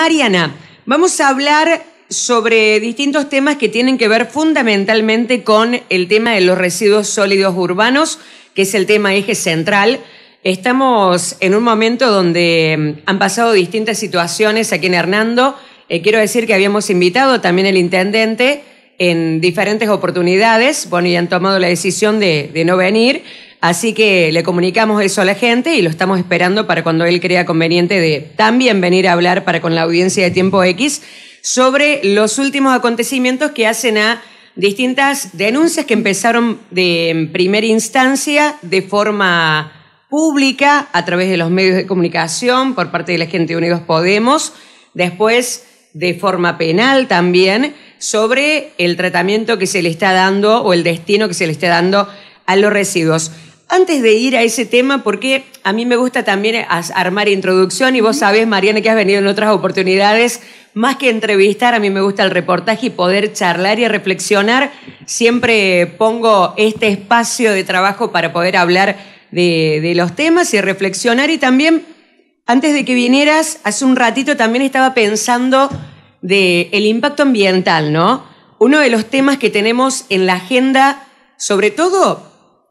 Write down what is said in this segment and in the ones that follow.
Mariana, vamos a hablar sobre distintos temas que tienen que ver fundamentalmente con el tema de los residuos sólidos urbanos, que es el tema eje central. Estamos en un momento donde mm, han pasado distintas situaciones aquí en Hernando. Eh, quiero decir que habíamos invitado también al intendente en diferentes oportunidades, bueno, y han tomado la decisión de no venir. Así que le comunicamos eso a la gente y lo estamos esperando para cuando él crea conveniente de también venir a hablar para con la audiencia de Tiempo X sobre los últimos acontecimientos que hacen a distintas denuncias que empezaron de en primera instancia de forma pública a través de los medios de comunicación por parte de la gente Unidos Podemos, después de forma penal también sobre el tratamiento que se le está dando o el destino que se le está dando a los residuos. Antes de ir a ese tema, porque a mí me gusta también armar introducción y vos sabés, Mariana, que has venido en otras oportunidades, más que entrevistar, a mí me gusta el reportaje y poder charlar y reflexionar. Siempre pongo este espacio de trabajo para poder hablar de, los temas y reflexionar. Y también, antes de que vinieras, hace un ratito también estaba pensando del el impacto ambiental, ¿no? Uno de los temas que tenemos en la agenda, sobre todo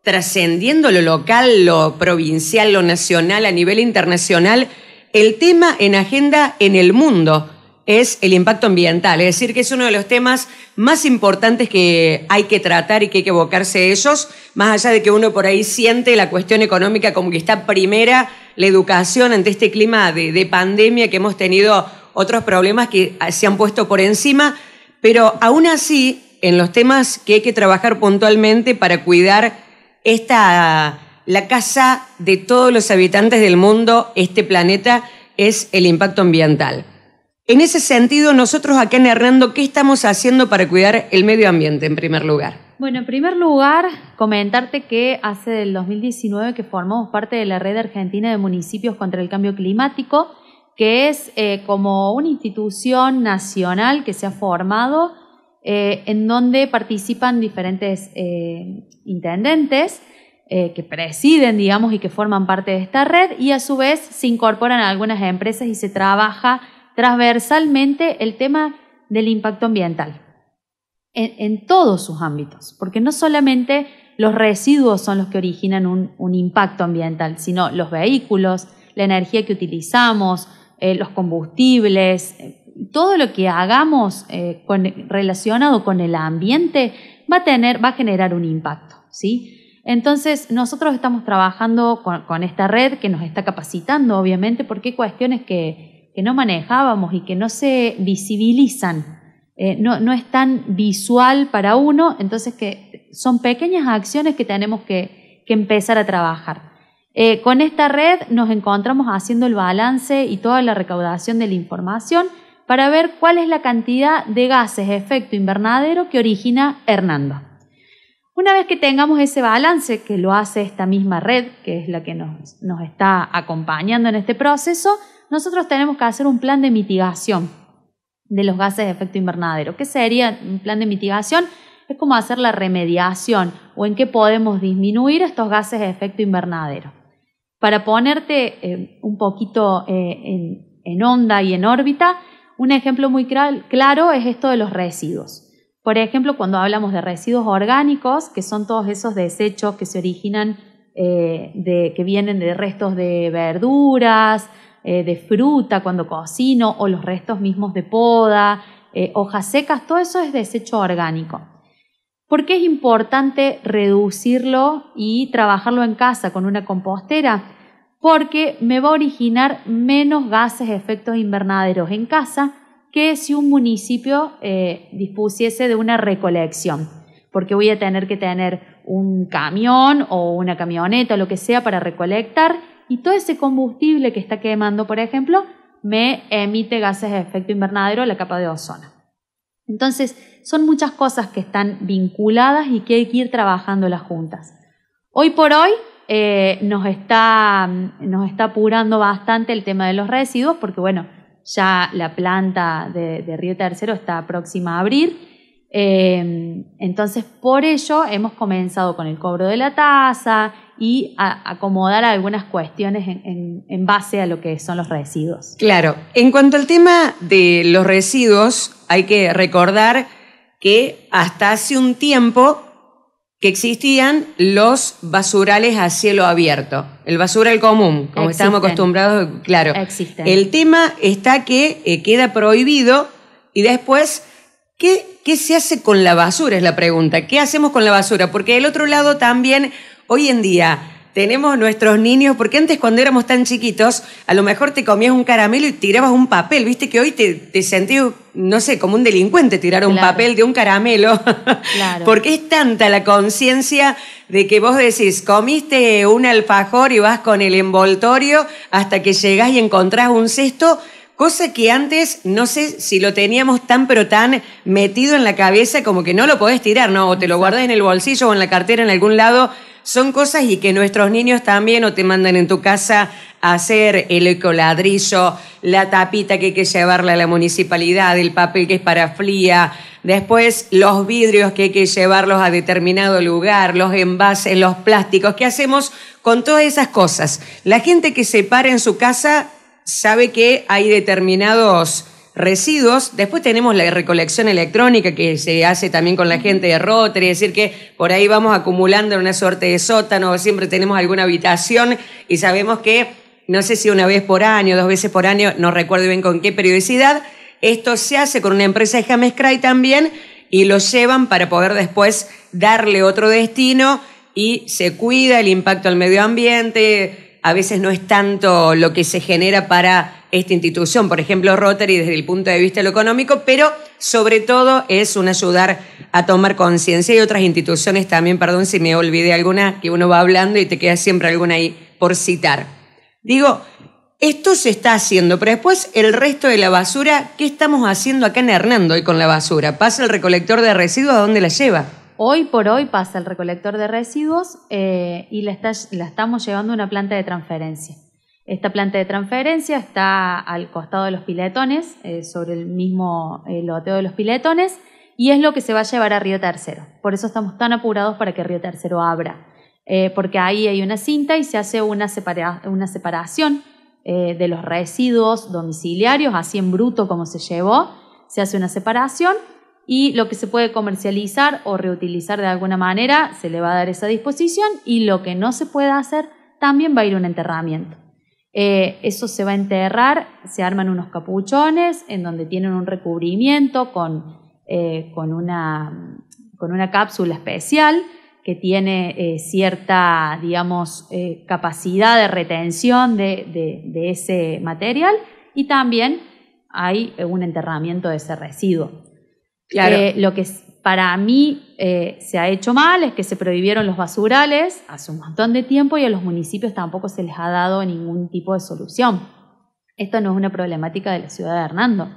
trascendiendo lo local, lo provincial, lo nacional, a nivel internacional, el tema en agenda en el mundo es el impacto ambiental, es decir, que es uno de los temas más importantes que hay que tratar y que hay que evocarse ellos, más allá de que uno por ahí siente la cuestión económica como que está primera, la educación ante este clima de, de pandemia que hemos tenido otros problemas que se han puesto por encima, pero aún así, en los temas que hay que trabajar puntualmente para cuidar esta, la casa de todos los habitantes del mundo, este planeta, es el impacto ambiental. En ese sentido, nosotros acá en Hernando, ¿qué estamos haciendo para cuidar el medio ambiente en primer lugar? Bueno, en primer lugar, comentarte que hace del 2019 que formamos parte de la Red Argentina de Municipios contra el Cambio Climático, que es eh, como una institución nacional que se ha formado eh, en donde participan diferentes eh, intendentes eh, que presiden, digamos, y que forman parte de esta red, y a su vez se incorporan a algunas empresas y se trabaja transversalmente el tema del impacto ambiental en, todos sus ámbitos, porque no solamente los residuos son los que originan un, impacto ambiental, sino los vehículos, la energía que utilizamos, los combustibles, todo lo que hagamos eh, relacionado con el ambiente va a, tener, va a generar un impacto, ¿sí? Entonces, nosotros estamos trabajando con, esta red que nos está capacitando, obviamente, porque hay cuestiones que, no manejábamos y que no se visibilizan, eh, no, es tan visual para uno, entonces que son pequeñas acciones que tenemos que, empezar a trabajar. Eh, con esta red nos encontramos haciendo el balance y toda la recaudación de la información para ver cuál es la cantidad de gases de efecto invernadero que origina Hernando. Una vez que tengamos ese balance, que lo hace esta misma red, que es la que nos, está acompañando en este proceso, nosotros tenemos que hacer un plan de mitigación de los gases de efecto invernadero. ¿Qué sería un plan de mitigación? Es como hacer la remediación o en qué podemos disminuir estos gases de efecto invernadero. Para ponerte eh, un poquito eh, en, onda y en órbita, un ejemplo muy claro es esto de los residuos. Por ejemplo, cuando hablamos de residuos orgánicos, que son todos esos desechos que se originan, eh, de, que vienen de restos de verduras, eh, de fruta cuando cocino, o los restos mismos de poda, eh, hojas secas, todo eso es desecho orgánico. ¿Por qué es importante reducirlo y trabajarlo en casa con una compostera? porque me va a originar menos gases de efectos invernaderos en casa que si un municipio eh, dispusiese de una recolección, porque voy a tener que tener un camión o una camioneta o lo que sea para recolectar y todo ese combustible que está quemando, por ejemplo, me emite gases de efecto invernadero a la capa de ozono. Entonces, son muchas cosas que están vinculadas y que hay que ir trabajando las juntas. Hoy por hoy, eh, nos, está, nos está apurando bastante el tema de los residuos, porque bueno, ya la planta de, Río Tercero está próxima a abrir. Em, entonces, por ello hemos comenzado con el cobro de la tasa y acomodar algunas cuestiones en, base a lo que son los residuos. Claro, en cuanto al tema de los residuos, hay que recordar que hasta hace un tiempo que existían los basurales a cielo abierto, el basural común, como estamos acostumbrados, claro. El tema está que eh, queda prohibido y después, ¿qué, ¿qué se hace con la basura? Es la pregunta. ¿Qué hacemos con la basura? Porque del otro lado también, hoy en día, tenemos nuestros niños, porque antes cuando éramos tan chiquitos, a lo mejor te comías un caramelo y tirabas un papel, viste que hoy te, te sentís, no sé, como un delincuente tirar un papel de un caramelo, claro. porque es tanta la conciencia de que vos decís, comiste un alfajor y vas con el envoltorio hasta que llegás y encontrás un cesto, cosa que antes no sé si lo teníamos tan pero tan metido en la cabeza como que no lo podés tirar, ¿no? O te lo guardás en el bolsillo o en la cartera en algún lado son cosas y que nuestros niños también o te mandan en tu casa a hacer el ecoladrillo, la tapita que hay que llevarle a la municipalidad, el papel que es para fría, después los vidrios que hay que llevarlos a determinado lugar, los envases, los plásticos. ¿Qué hacemos con todas esas cosas? La gente que se para en su casa sabe que hay determinados residuos. Después tenemos la recolección electrónica que se hace también con la gente de Rotary, es decir, que por ahí vamos acumulando en una suerte de sótano, siempre tenemos alguna habitación y sabemos que, no sé si una vez por año, dos veces por año, no recuerdo bien con qué periodicidad, esto se hace con una empresa de James Cry también y lo llevan para poder después darle otro destino y se cuida el impacto al medio ambiente, a veces no es tanto lo que se genera para esta institución, por ejemplo Rotary desde el punto de vista lo económico, pero sobre todo es un ayudar a tomar conciencia y otras instituciones también, perdón si me olvidé alguna, que uno va hablando y te queda siempre alguna ahí por citar. Digo, esto se está haciendo, pero después el resto de la basura, ¿qué estamos haciendo acá en Hernando hoy con la basura? ¿Pasa el recolector de residuos a dónde la lleva? Hoy por hoy pasa el recolector de residuos eh, y la, estamos llevando a una planta de transferencia. Esta planta de transferencia está al costado de los piletones, eh, sobre el mismo eh, loteo de los piletones, y es lo que se va a llevar a Río Tercero. Por eso estamos tan apurados para que Río Tercero abra, porque ahí hay una cinta y se hace una, separación de los residuos domiciliarios, así en bruto como se llevó, se hace una separación y lo que se puede comercializar o reutilizar de alguna manera se le va a dar esa disposición y lo que no se pueda hacer también va a ir un enterramiento. Eh, eso se va a enterrar, se arman unos capuchones en donde tienen un recubrimiento con, eh, una, cápsula especial que tiene eh, cierta, capacidad de retención de ese material y también hay un enterramiento de ese residuo. Eh, lo que para mí eh, se ha hecho mal es que se prohibieron los basurales hace un montón de tiempo y a los municipios tampoco se les ha dado ningún tipo de solución. Esto no es una problemática de la ciudad de Hernando.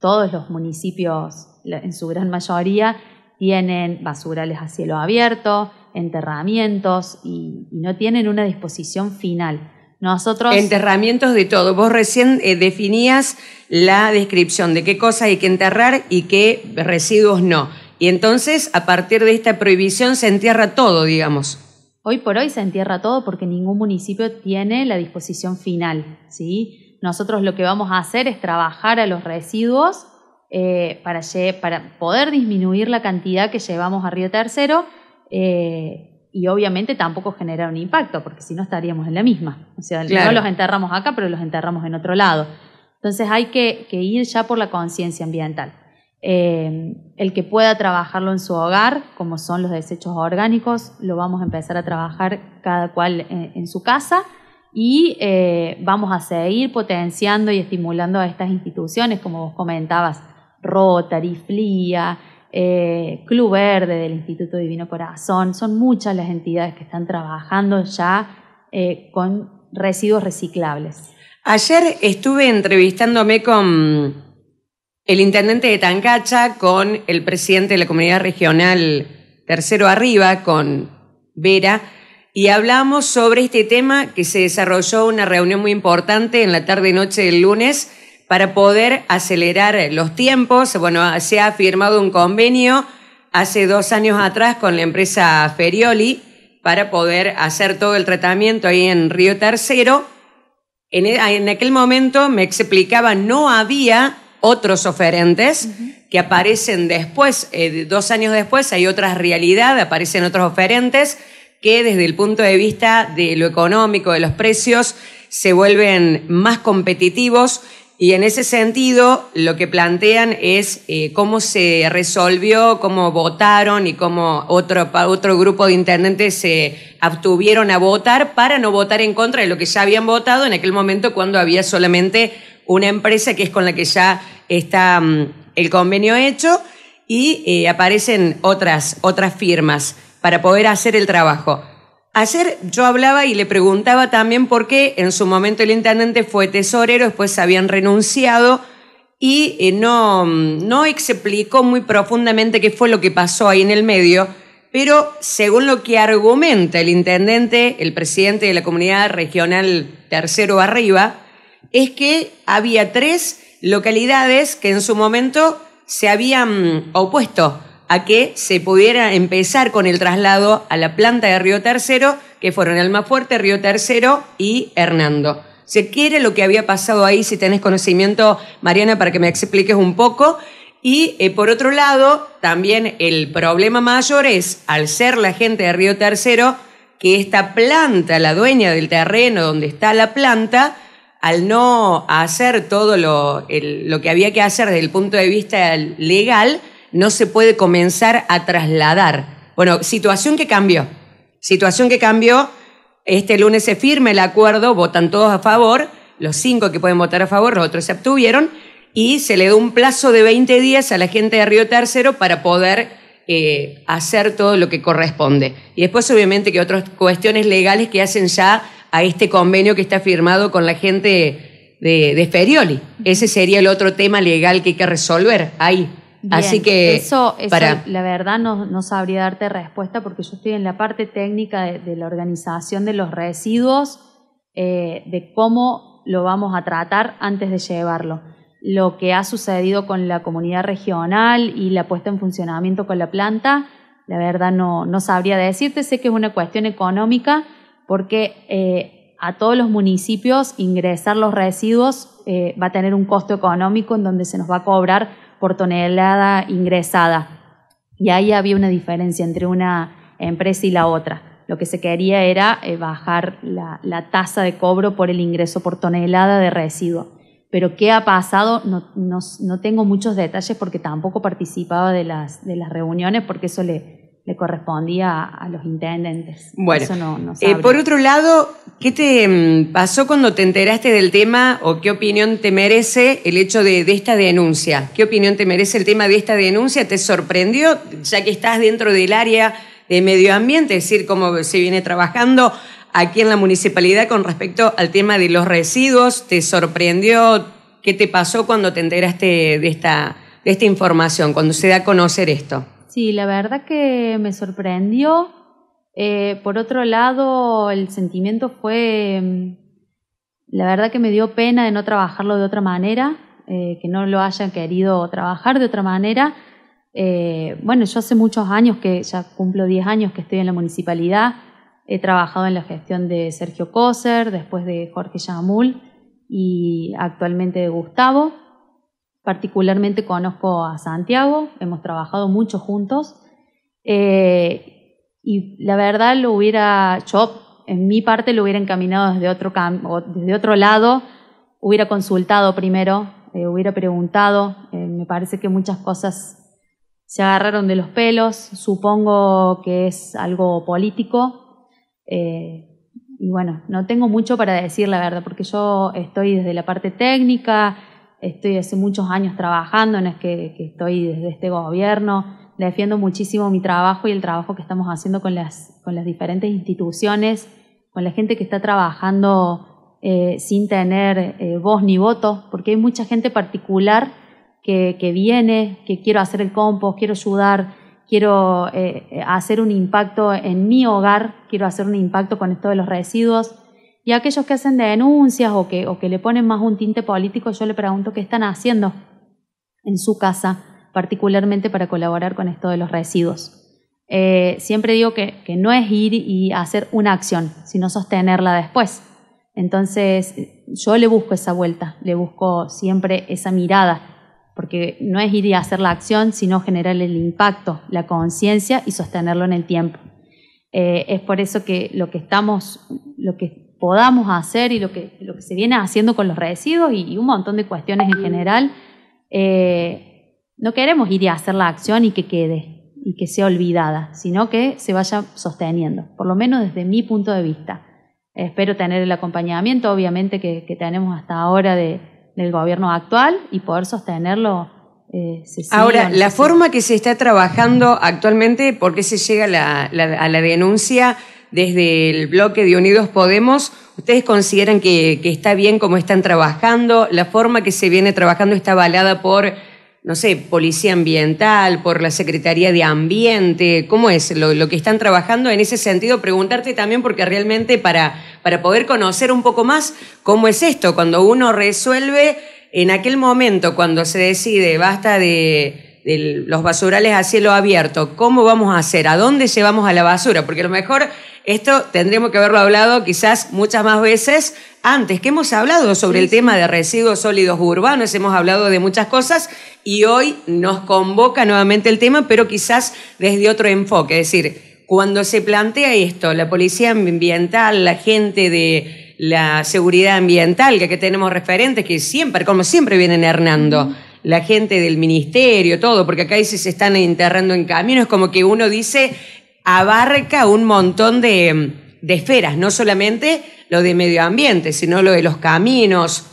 Todos los municipios, en su gran mayoría, tienen basurales a cielo abierto, enterramientos y no tienen una disposición final. Nosotros... Enterramientos de todo. Vos recién eh, definías la descripción de qué cosas hay que enterrar y qué residuos no. Y entonces, a partir de esta prohibición, se entierra todo, digamos. Hoy por hoy se entierra todo porque ningún municipio tiene la disposición final. ¿sí? Nosotros lo que vamos a hacer es trabajar a los residuos eh, para, poder disminuir la cantidad que llevamos a Río Tercero. Eh, y obviamente tampoco genera un impacto, porque si no estaríamos en la misma. O sea, no los enterramos acá, pero los enterramos en otro lado. Entonces hay que, ir ya por la conciencia ambiental. Eh, el que pueda trabajarlo en su hogar, como son los desechos orgánicos, lo vamos a empezar a trabajar cada cual en, su casa y eh, vamos a seguir potenciando y estimulando a estas instituciones, como vos comentabas, Rotary, FLIA, eh, Club Verde, del Instituto Divino Corazón, son muchas las entidades que están trabajando ya eh, con residuos reciclables. Ayer estuve entrevistándome con el intendente de Tancacha, con el presidente de la comunidad regional Tercero Arriba, con Vera, y hablamos sobre este tema que se desarrolló una reunión muy importante en la tarde-noche del lunes para poder acelerar los tiempos. Bueno, se ha firmado un convenio hace dos años atrás con la empresa Ferioli para poder hacer todo el tratamiento ahí en Río Tercero. En, e, aquel momento me explicaba, no había otros oferentes que aparecen después, eh, dos años después hay otra realidad, aparecen otros oferentes que desde el punto de vista de lo económico, de los precios, se vuelven más competitivos y en ese sentido, lo que plantean es eh, cómo se resolvió, cómo votaron y cómo otro, otro grupo de intendentes se abstuvieron a votar para no votar en contra de lo que ya habían votado en aquel momento cuando había solamente una empresa que es con la que ya está mm, el convenio hecho y eh, aparecen otras, otras firmas para poder hacer el trabajo. Ayer yo hablaba y le preguntaba también por qué en su momento el intendente fue tesorero, después habían renunciado y eh, no, no explicó muy profundamente qué fue lo que pasó ahí en el medio, pero según lo que argumenta el intendente, el presidente de la comunidad regional tercero arriba, es que había tres localidades que en su momento se habían opuesto a que se pudiera empezar con el traslado a la planta de Río Tercero, que fueron Almafuerte, Río Tercero y Hernando. Se quiere lo que había pasado ahí, si tenés conocimiento, Mariana, para que me expliques un poco. Y eh, por otro lado, también el problema mayor es, al ser la gente de Río Tercero, que esta planta, la dueña del terreno donde está la planta, al no hacer todo lo, lo que había que hacer desde el punto de vista legal, no se puede comenzar a trasladar. Bueno, situación que cambió. Situación que cambió. Este lunes se firma el acuerdo, votan todos a favor, los cinco que pueden votar a favor, los otros se abstuvieron, y se le da un plazo de 20 días a la gente de Río Tercero para poder eh, hacer todo lo que corresponde. Y después, obviamente, que otras cuestiones legales que hacen ya a este convenio que está firmado con la gente de, de Ferioli. Ese sería el otro tema legal que hay que resolver ahí. Así que eso, la verdad no, sabría darte respuesta porque yo estoy en la parte técnica de, la organización de los residuos, eh, de cómo lo vamos a tratar antes de llevarlo. Lo que ha sucedido con la comunidad regional y la puesta en funcionamiento con la planta, la verdad no, no sabría decirte, sé que es una cuestión económica porque eh, a todos los municipios ingresar los residuos eh, va a tener un costo económico en donde se nos va a cobrar por tonelada ingresada. Y ahí había una diferencia entre una empresa y la otra. Lo que se quería era eh, bajar la, tasa de cobro por el ingreso por tonelada de residuo pero qué ha pasado no, tengo muchos detalles porque tampoco participaba de las, de las reuniones porque eso le, le correspondía a, los intendentes. Bueno, no, eh, por otro lado, ¿qué te mm, pasó cuando te enteraste del tema o qué opinión te merece el hecho de, esta denuncia? ¿Qué opinión te merece el tema de esta denuncia? ¿Te sorprendió, ya que estás dentro del área de medio ambiente, es decir, cómo se viene trabajando aquí en la municipalidad con respecto al tema de los residuos? ¿Te sorprendió? ¿Qué te pasó cuando te enteraste de esta, de esta información, cuando se da a conocer esto? Sí, la verdad que me sorprendió. Eh, por otro lado, el sentimiento fue, mm, la verdad que me dio pena de no trabajarlo de otra manera, eh, que no lo hayan querido trabajar de otra manera. Eh, bueno, yo hace muchos años que ya cumplo 10 años que estoy en la municipalidad, he trabajado en la gestión de Sergio Coser, después de Jorge Yamul y actualmente de Gustavo. Particularmente conozco a Santiago, hemos trabajado mucho juntos eh, y la verdad lo hubiera, yo en mi parte lo hubiera encaminado desde otro, otro lado, hubiera consultado primero, eh, hubiera preguntado, eh, me parece que muchas cosas se agarraron de los pelos, supongo que es algo político. y bueno, no tengo mucho para decir la verdad, porque yo estoy desde la parte técnica, estoy hace muchos años trabajando, en es que, estoy desde este gobierno, defiendo muchísimo mi trabajo y el trabajo que estamos haciendo con las, con las diferentes instituciones, con la gente que está trabajando eh, sin tener eh, voz ni voto, porque hay mucha gente particular que, viene, que quiero hacer el compost, quiero ayudar, quiero eh, hacer un impacto en mi hogar, quiero hacer un impacto con esto de los residuos. Y aquellos que hacen denuncias o que, o que le ponen más un tinte político, yo le pregunto qué están haciendo en su casa, particularmente para colaborar con esto de los residuos. Eh, siempre digo que, no es ir y hacer una acción, sino sostenerla después. Entonces, yo le busco esa vuelta, le busco siempre esa mirada, porque no es ir y hacer la acción, sino generar el impacto, la conciencia y sostenerlo en el tiempo. Eh, es por eso que lo que estamos, lo que podamos hacer y lo que, lo que se viene haciendo con los residuos y, un montón de cuestiones en mm. general. Eh, no queremos ir a hacer la acción y que quede y que sea olvidada, sino que se vaya sosteniendo, por lo menos desde mi punto de vista. Espero tener el acompañamiento, obviamente, que, tenemos hasta ahora de, del gobierno actual y poder sostenerlo eh, Ahora, la forma que se está trabajando actualmente, ¿por qué se llega a la denuncia desde el bloque de Unidos Podemos, ¿ustedes consideran que, está bien cómo están trabajando? ¿La forma que se viene trabajando está avalada por, no sé, Policía Ambiental, por la Secretaría de Ambiente? ¿Cómo es lo, que están trabajando? En ese sentido, preguntarte también, porque realmente para, para poder conocer un poco más cómo es esto, cuando uno resuelve en aquel momento cuando se decide basta de, de, los basurales a cielo abierto, ¿cómo vamos a hacer? ¿A dónde llevamos a la basura? Porque a lo mejor esto tendríamos que haberlo hablado quizás muchas más veces antes, que hemos hablado sobre el tema de residuos sólidos urbanos, hemos hablado de muchas cosas y hoy nos convoca nuevamente el tema, pero quizás desde otro enfoque. Es decir, cuando se plantea esto, la policía ambiental, la gente de la seguridad ambiental, que aquí tenemos referentes que siempre, como siempre vienen hernando, la gente del ministerio, todo, porque acá dice se están enterrando en caminos, como que uno dice abarca un montón de, esferas, no solamente lo de medio ambiente, sino lo de los caminos.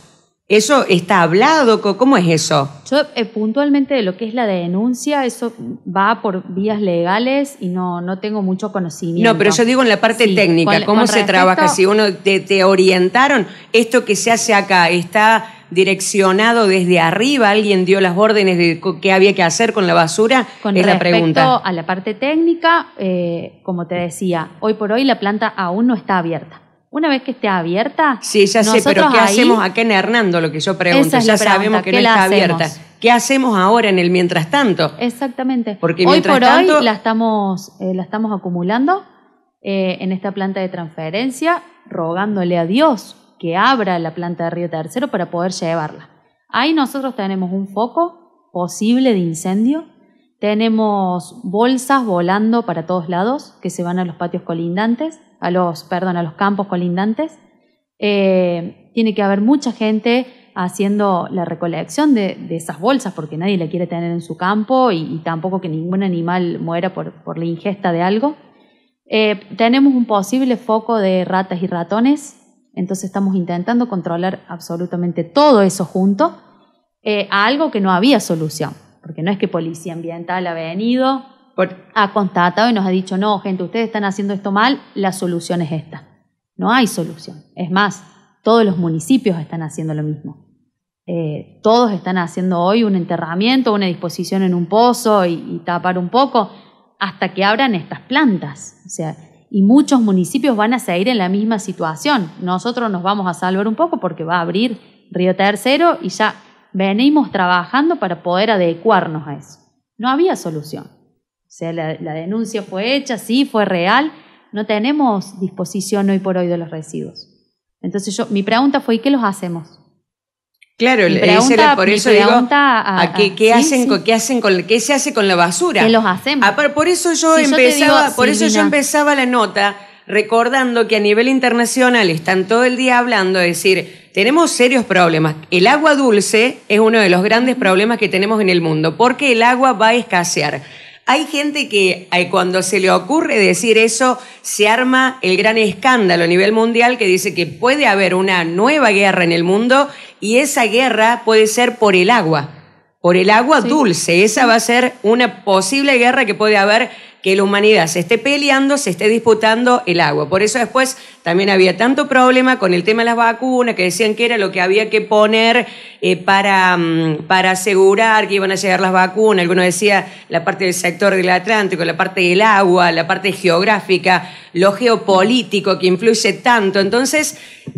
¿Eso está hablado? ¿Cómo es eso? Yo eh, puntualmente de lo que es la denuncia, eso va por vías legales y no, no tengo mucho conocimiento. No, pero yo digo en la parte técnica, ¿cómo se trabaja? Si uno te orientaron, esto que se hace acá está direccionado desde arriba, alguien dio las órdenes de qué había que hacer con la basura, con es la pregunta. a la parte técnica, eh, como te decía, hoy por hoy la planta aún no está abierta. Una vez que esté abierta. Sí, ya sé, pero ¿qué hacemos acá en Hernando? Lo que yo pregunto, ya sabemos que no está abierta. ¿Qué hacemos ahora en el mientras tanto? Exactamente. Porque hoy por hoy la estamos, eh, la estamos acumulando eh, en esta planta de transferencia, rogándole a Dios que abra la planta de Río Tercero para poder llevarla. Ahí nosotros tenemos un foco posible de incendio, tenemos bolsas volando para todos lados que se van a los patios colindantes, a los, perdón, a los campos colindantes. Eh, tiene que haber mucha gente haciendo la recolección de, esas bolsas porque nadie la quiere tener en su campo y, tampoco que ningún animal muera por, la ingesta de algo. Eh, tenemos un posible foco de ratas y ratones entonces estamos intentando controlar absolutamente todo eso junto eh, a algo que no había solución, porque no es que Policía Ambiental ha venido, ha constatado y nos ha dicho, no, gente, ustedes están haciendo esto mal, la solución es esta. No hay solución. Es más, todos los municipios están haciendo lo mismo. Eh, todos están haciendo hoy un enterramiento, una disposición en un pozo y, y tapar un poco hasta que abran estas plantas. O sea, y muchos municipios van a seguir en la misma situación. Nosotros nos vamos a salvar un poco porque va a abrir Río Tercero y ya venimos trabajando para poder adecuarnos a eso. No había solución. O sea, la, denuncia fue hecha, sí, fue real. No tenemos disposición hoy por hoy de los residuos. Entonces yo, mi pregunta fue, ¿y qué los hacemos? Claro, pregunta, por eso digo, a, qué, qué, hacen se hace con la basura? ¿Qué los hacemos? Ah, por eso yo empezaba, por eso yo empezaba la nota recordando que a nivel internacional están todo el día hablando, es decir, tenemos serios problemas. El agua dulce es uno de los grandes problemas que tenemos en el mundo, porque el agua va a escasear. Hay gente que eh, cuando se le ocurre decir eso, se arma el gran escándalo a nivel mundial que dice que puede haber una nueva guerra en el mundo y esa guerra puede ser por el agua, por el agua dulce. Esa va a ser una posible guerra que puede haber que la humanidad se esté peleando, se esté disputando el agua. Por eso después también había tanto problema con el tema de las vacunas, que decían que era lo que había que poner eh, para, mm, para asegurar que iban a llegar las vacunas. Algunos decía la parte del sector del Atlántico, la parte del agua, la parte geográfica, lo geopolítico que influye tanto. Entonces,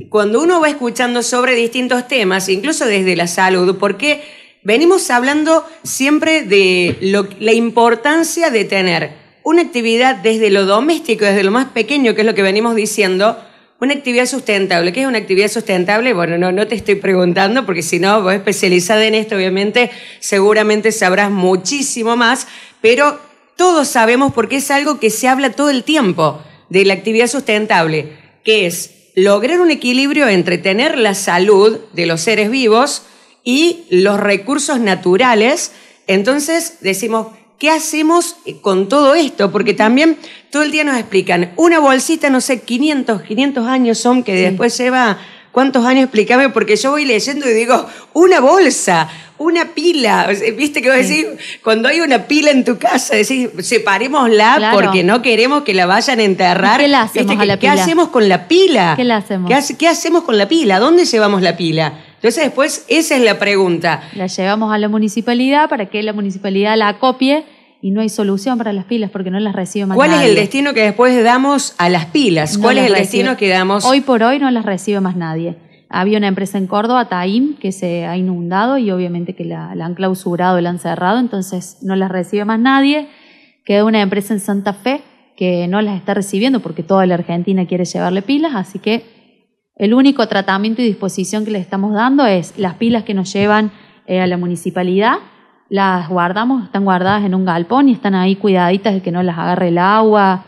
cuando uno va escuchando sobre distintos temas, incluso desde la salud, porque venimos hablando siempre de lo, la importancia de tener una actividad desde lo doméstico, desde lo más pequeño, que es lo que venimos diciendo, una actividad sustentable. ¿Qué es una actividad sustentable? Bueno, no, no te estoy preguntando porque si no, vos especializada en esto, obviamente, seguramente sabrás muchísimo más, pero todos sabemos porque es algo que se habla todo el tiempo de la actividad sustentable, que es lograr un equilibrio entre tener la salud de los seres vivos y los recursos naturales. Entonces decimos, ¿Qué hacemos eh, con todo esto? Porque también todo el día nos explican, una bolsita, no sé, 500, 500 años son, que después lleva, ¿cuántos años? Explícame, porque yo voy leyendo y digo, una bolsa, una pila. Viste que vos a decir, cuando hay una pila en tu casa, decís, separémosla porque no queremos que la vayan a enterrar. ¿Qué, la hacemos hacemos con la pila? ¿Qué hacemos? ¿Qué hacemos con la pila? ¿Dónde llevamos la pila? Entonces después esa es la pregunta. La llevamos a la municipalidad para que la municipalidad la copie y no hay solución para las pilas porque no las recibe más ¿Cuál es el destino que después damos a las pilas? ¿Cuál es el destino que damos? Hoy por hoy no las recibe más nadie. Había una empresa en Córdoba, Taim, que se ha inundado y obviamente que la, la han clausurado, la han cerrado, entonces no las recibe más nadie. Queda una empresa en Santa Fe que no las está recibiendo porque toda la Argentina quiere llevarle pilas, así que el único tratamiento y disposición que le estamos dando es las pilas que nos llevan eh, a la municipalidad, las guardamos, están guardadas en un galpón y están ahí cuidaditas de que no las agarre el agua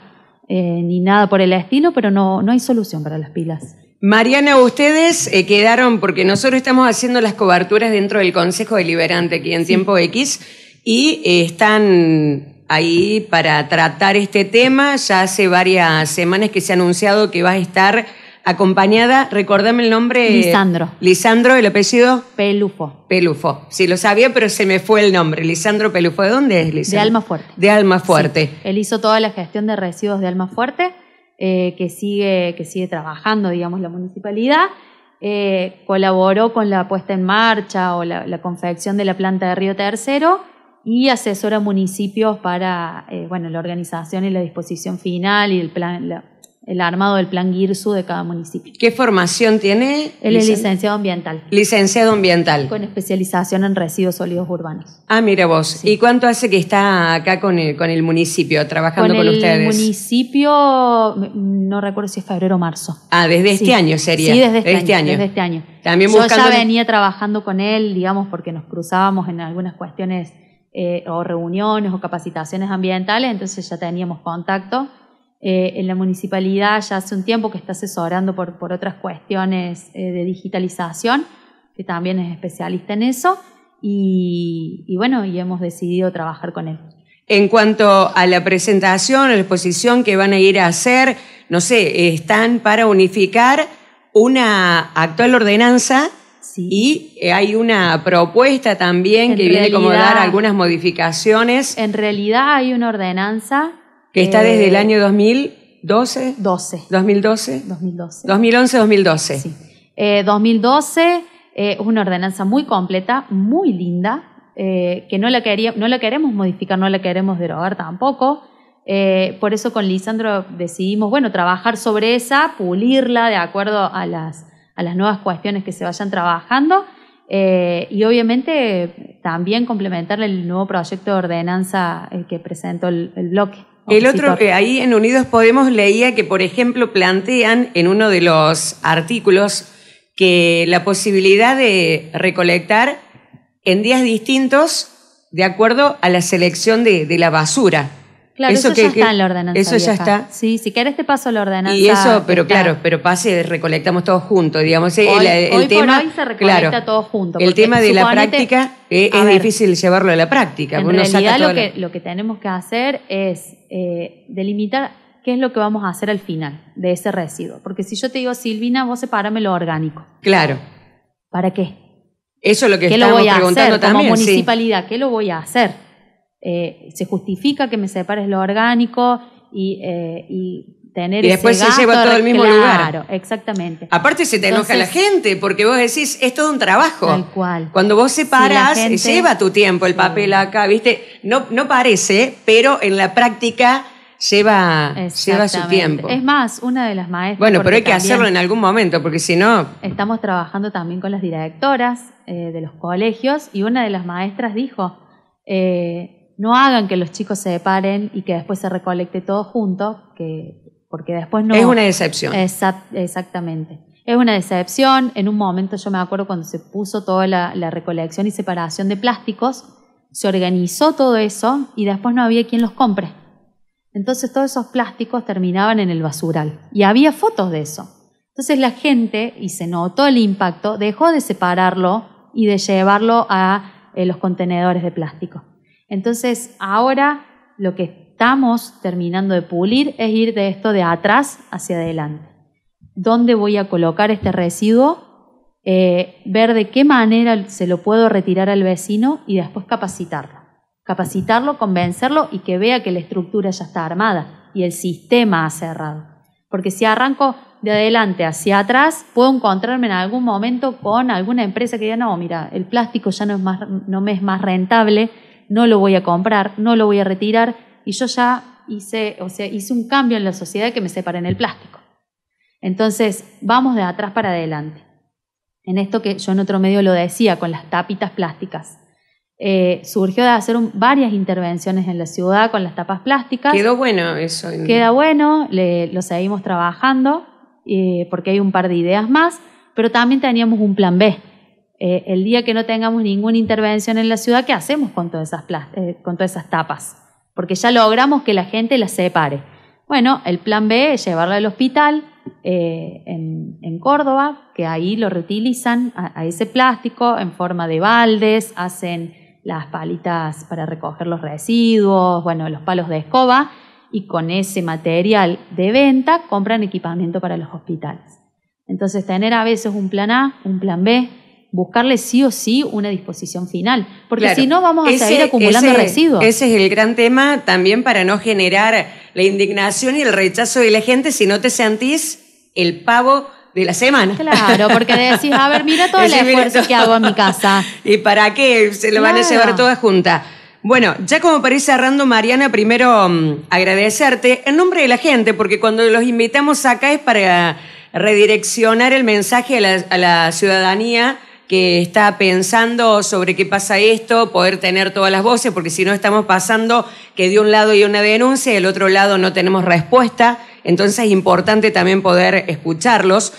eh, ni nada por el estilo, pero no, hay solución para las pilas. Mariana, ustedes eh, quedaron, porque nosotros estamos haciendo las coberturas dentro del Consejo Deliberante aquí en Tiempo X y están ahí para tratar este tema. Ya hace varias semanas que se ha anunciado que va a estar acompañada, recordame el nombre. Lisandro. Lisandro, el apellido. Pelufo. Pelufo. Sí, lo sabía, pero se me fue el nombre. Lisandro Pelufo. ¿De dónde es Lisandro? De Almafuerte. De Almafuerte. Él hizo toda la gestión de residuos de Almafuerte, Fuerte, eh, que, sigue, que sigue trabajando, digamos, la municipalidad. Eh, colaboró con la puesta en marcha o la, confección de la planta de Río Tercero y asesora municipios para eh, bueno, la organización y la disposición final y el plan, el armado del plan GIRSU de cada municipio. ¿Qué formación tiene? El licenciado ambiental. Licenciado ambiental. Con especialización en residuos sólidos urbanos. Ah, mira vos. ¿Y cuánto hace que está acá con el, municipio, trabajando con, con el municipio, no recuerdo si es febrero o marzo. Ah, desde este año sería. Sí, desde este, este año, Desde este año. También Yo ya venía trabajando con él, digamos, porque nos cruzábamos en algunas cuestiones eh, o reuniones o capacitaciones ambientales, entonces ya teníamos contacto eh, en la municipalidad ya hace un tiempo que está asesorando por, por otras cuestiones eh, de digitalización, que también es especialista en eso, y, bueno, y hemos decidido trabajar con él. En cuanto a la presentación, la exposición que van a ir a hacer, no sé, están para unificar una actual ordenanza y eh, hay una propuesta también que viene como dar algunas modificaciones. En realidad hay una ordenanza que está desde el eh, año 2012. 12. 2012. 2012. 2011, 2012. 2012 es una ordenanza muy completa, muy linda, eh, que no la, no la queremos modificar, no la queremos derogar tampoco. Eh, por eso con Lisandro decidimos, bueno, trabajar sobre esa, pulirla de acuerdo a las, las nuevas cuestiones que se vayan trabajando. y obviamente también complementar el nuevo proyecto de ordenanza que presentó el, bloque. El otro que eh, ahí en Unidos Podemos leía que, por ejemplo, plantean en uno de los artículos que la posibilidad de recolectar en días distintos de acuerdo a la selección de, de la basura. Claro, eso, ya está en la ordenanza. Eso ya está. Sí, si querés te paso la ordenanza. Y eso, pero claro, pero pase, recolectamos todos juntos, digamos. Eh, hoy, el, por hoy se recolecta todo junto. El tema de la práctica eh, es, difícil llevarlo a la práctica. En realidad lo que, lo que tenemos que hacer es eh, delimitar qué es lo que vamos a hacer al final de ese residuo. Porque si yo te digo, Silvina, vos sepárame lo orgánico. Claro. ¿Para qué? Eso es lo que ¿Qué estamos a preguntando también. Como municipalidad, ¿qué lo voy a hacer? Eh, se justifica que me separes lo orgánico y, eh, y tener y después ese se lleva todo al mismo lugar. Claro, exactamente. Aparte se te enoja la gente porque vos decís, es todo un trabajo. Tal cual. Cuando vos separas, lleva tu tiempo el papel acá, ¿viste? No, no parece, pero en la práctica lleva, lleva su tiempo. Es más, una de las maestras... Bueno, pero hay que hacerlo en algún momento porque si no... Estamos trabajando también con las directoras eh, de los colegios y una de las maestras dijo... Eh, no hagan que los chicos se deparen y que después se recolecte todo junto, que, porque después no... Es una decepción. exactamente. Es una decepción. En un momento yo me acuerdo cuando se puso toda la, recolección y separación de plásticos, se organizó todo eso y después no había quien los compre. Entonces todos esos plásticos terminaban en el basural y había fotos de eso. Entonces la gente, y se notó el impacto, dejó de separarlo y de llevarlo a eh, los contenedores de plástico. Entonces, ahora lo que estamos terminando de pulir es ir de esto de atrás hacia adelante. ¿Dónde voy a colocar este residuo? Eh, ver de qué manera se lo puedo retirar al vecino y después capacitarlo. Capacitarlo, convencerlo y que vea que la estructura ya está armada y el sistema ha cerrado. Porque si arranco de adelante hacia atrás, puedo encontrarme en algún momento con alguna empresa que diga, no, mira, el plástico ya no, es más, no me es más rentable, no lo voy a comprar, no lo voy a retirar, y yo ya hice, o sea, hice un cambio en la sociedad que me separa en el plástico. Entonces, vamos de atrás para adelante. En esto que yo en otro medio lo decía, con las tapitas plásticas. Eh, surgió de hacer varias intervenciones en la ciudad con las tapas plásticas. Quedó bueno eso. Queda bueno, lo seguimos trabajando eh, porque hay un par de ideas más, pero también teníamos un plan B eh, el día que no tengamos ninguna intervención en la ciudad, ¿qué hacemos con todas esas, eh, con todas esas tapas? Porque ya logramos que la gente las separe. Bueno, el plan B es llevarla al hospital eh, en, Córdoba, que ahí lo reutilizan a, ese plástico en forma de baldes, hacen las palitas para recoger los residuos, bueno, los palos de escoba, y con ese material de venta compran equipamiento para los hospitales. Entonces, tener a veces un plan A, un plan B, buscarle sí o sí una disposición final, porque si no vamos a seguir acumulando residuos. Ese es el gran tema también para no generar la indignación y el rechazo de la gente si no te sentís el pavo de la semana. Claro, porque decís, a ver, mira todo el esfuerzo que hago en mi casa. ¿Y para qué? Se lo van a llevar todas juntas. Bueno, ya como para ir cerrando, Mariana, primero mm, agradecerte en nombre de la gente, porque cuando los invitamos acá es para redireccionar el mensaje a la ciudadanía está pensando sobre qué pasa esto, poder tener todas las voces, porque si no estamos pasando que de un lado hay una denuncia y del otro lado no tenemos respuesta, entonces es importante también poder escucharlos.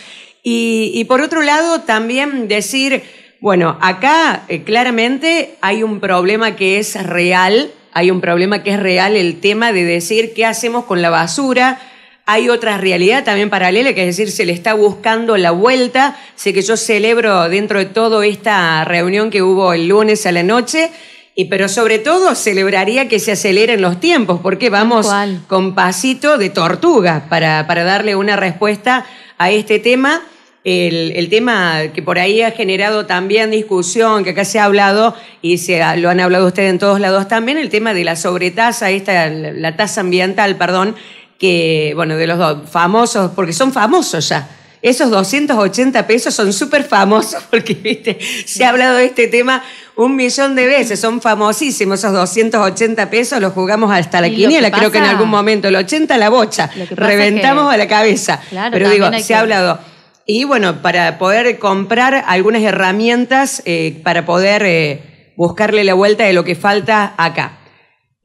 Y, por otro lado, también decir, bueno, acá eh, claramente hay un problema que es real, hay un problema que es real, el tema de decir qué hacemos con la basura, hay otra realidad también paralela, que es decir, se le está buscando la vuelta. Sé que yo celebro dentro de toda esta reunión que hubo el lunes a la noche, y, pero sobre todo celebraría que se aceleren los tiempos, porque vamos con pasito de tortuga para, para, darle una respuesta a este tema. El, el, tema que por ahí ha generado también discusión, que acá se ha hablado y se lo han hablado ustedes en todos lados también, el tema de la sobretasa, esta, la tasa ambiental, perdón, que, bueno, de los dos, famosos, porque son famosos ya. Esos 280 pesos son súper famosos porque, viste, se ha hablado de este tema un millón de veces, son famosísimos esos 280 pesos, los jugamos hasta la quiniela, creo que en algún momento, el 80 la bocha, reventamos a la cabeza. Pero digo, se ha hablado. Y bueno, para poder comprar algunas herramientas, eh, para poder eh, buscarle la vuelta de lo que falta acá.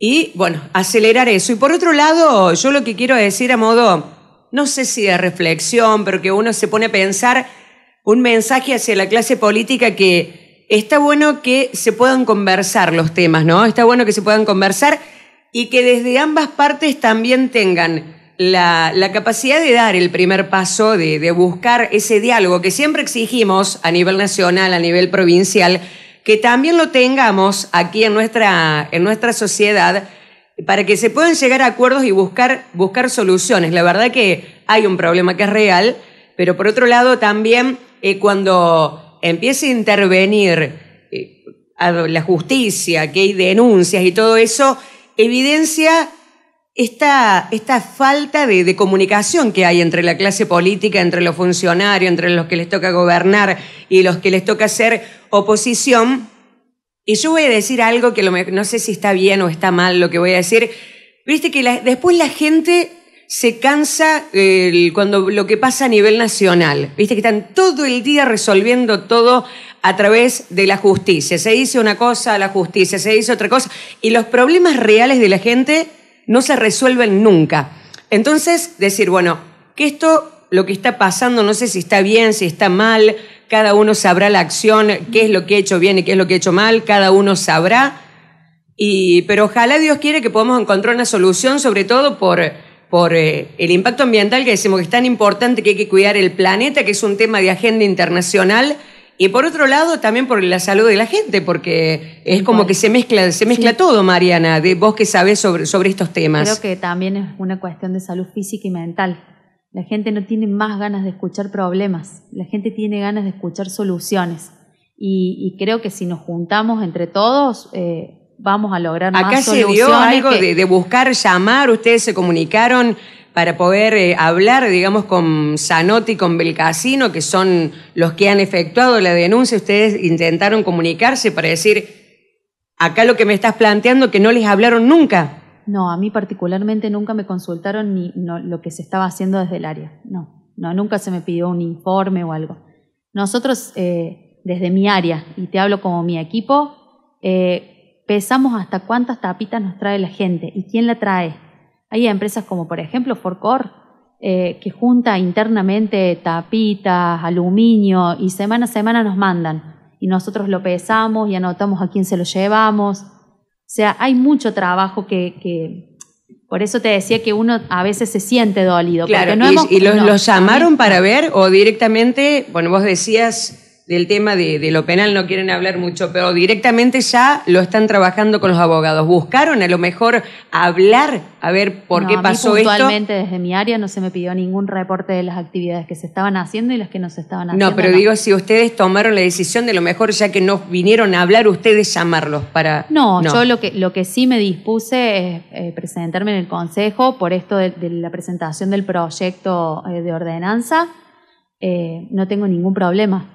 Y bueno, acelerar eso. Y por otro lado, yo lo que quiero decir a modo, no sé si de reflexión, pero que uno se pone a pensar un mensaje hacia la clase política que está bueno que se puedan conversar los temas, ¿no? Está bueno que se puedan conversar y que desde ambas partes también tengan la, capacidad de dar el primer paso, de, de buscar ese diálogo que siempre exigimos a nivel nacional, a nivel provincial, que también lo tengamos aquí en nuestra, en nuestra sociedad para que se puedan llegar a acuerdos y buscar, buscar soluciones. La verdad que hay un problema que es real, pero por otro lado también eh, cuando empiece a intervenir eh, la justicia, que hay denuncias y todo eso, evidencia esta, esta falta de, comunicación que hay entre la clase política, entre los funcionarios, entre los que les toca gobernar y los que les toca hacer oposición, y yo voy a decir algo que lo no sé si está bien o está mal lo que voy a decir, viste que después la gente se cansa cuando lo que pasa a nivel nacional, viste que están todo el día resolviendo todo a través de la justicia, se dice una cosa a la justicia, se dice otra cosa, y los problemas reales de la gente no se resuelven nunca. Entonces, decir, bueno, que esto lo que está pasando, no sé si está bien, si está mal, cada uno sabrá la acción, qué es lo que he hecho bien y qué es lo que he hecho mal, cada uno sabrá. Y, pero ojalá Dios quiere que podamos encontrar una solución, sobre todo por, por eh, el impacto ambiental que decimos que es tan importante que hay que cuidar el planeta, que es un tema de agenda internacional. Y por otro lado, también por la salud de la gente, porque es como que se mezcla, se mezcla todo, Mariana, de vos que sabés sobre, sobre estos temas. Creo que también es una cuestión de salud física y mental. La gente no tiene más ganas de escuchar problemas, la gente tiene ganas de escuchar soluciones. Y, creo que si nos juntamos entre todos, eh, vamos a lograr más soluciones. Acá se dio algo de, buscar llamar, ustedes se comunicaron para poder eh, hablar, digamos, con Zanotti con Belcasino, que son los que han efectuado la denuncia, ustedes intentaron comunicarse para decir, acá lo que me estás planteando que no les hablaron nunca. No, a mí particularmente nunca me consultaron ni lo que se estaba haciendo desde el área. No, no, nunca se me pidió un informe o algo. Nosotros, eh, desde mi área, y te hablo como mi equipo, eh, pesamos hasta cuántas tapitas nos trae la gente y quién la trae. Hay empresas como, por ejemplo, Forcor, eh, que junta internamente tapitas, aluminio y semana a semana nos mandan. Y nosotros lo pesamos y anotamos a quién se lo llevamos. O sea, hay mucho trabajo que, que por eso te decía que uno a veces se siente dolido. Claro, y, los, los, llamaron para ver o directamente, bueno, vos decías, del tema de, lo penal no quieren hablar mucho, pero directamente ya lo están trabajando con los abogados. ¿Buscaron a lo mejor hablar, a ver por qué pasó esto actualmente desde mi área no se me pidió ningún reporte de las actividades que se estaban haciendo y las que no se estaban haciendo. No, pero digo, si ustedes tomaron la decisión de lo mejor, ya que no vinieron a hablar, ustedes llamarlos para... No, yo lo que, lo que sí me dispuse es eh, presentarme en el Consejo por esto de, la presentación del proyecto eh, de ordenanza. Eh, no tengo ningún problema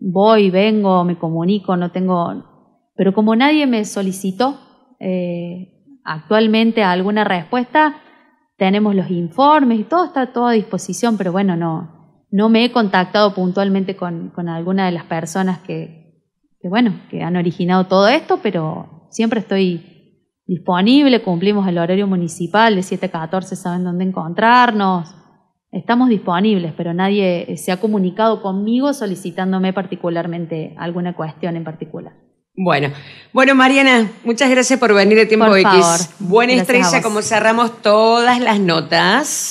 voy, vengo, me comunico, no tengo... Pero como nadie me solicitó eh, actualmente alguna respuesta, tenemos los informes y todo está todo a disposición, pero bueno, no, no me he contactado puntualmente con, alguna de las personas que, que, bueno, que han originado todo esto, pero siempre estoy disponible, cumplimos el horario municipal de 7 a 14, saben dónde encontrarnos. Estamos disponibles, pero nadie eh, se ha comunicado conmigo solicitándome particularmente alguna cuestión en particular. Bueno, bueno Mariana, muchas gracias por venir de Tiempo por X. Buena estrella como cerramos todas las notas.